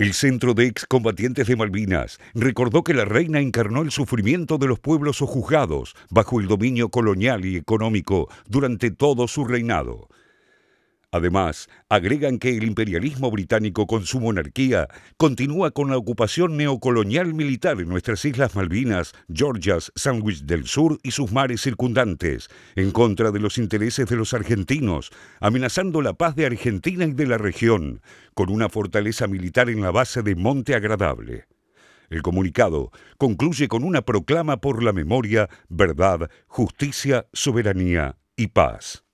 El Centro de Excombatientes de Malvinas recordó que la reina encarnó el sufrimiento de los pueblos sojuzgados bajo el dominio colonial y económico durante todo su reinado. Además, agregan que el imperialismo británico con su monarquía continúa con la ocupación neocolonial militar en nuestras Islas Malvinas, Georgias, Sandwich del Sur y sus mares circundantes, en contra de los intereses de los argentinos, amenazando la paz de Argentina y de la región, con una fortaleza militar en la base de Monte Agradable. El comunicado concluye con una proclama por la memoria, verdad, justicia, soberanía y paz.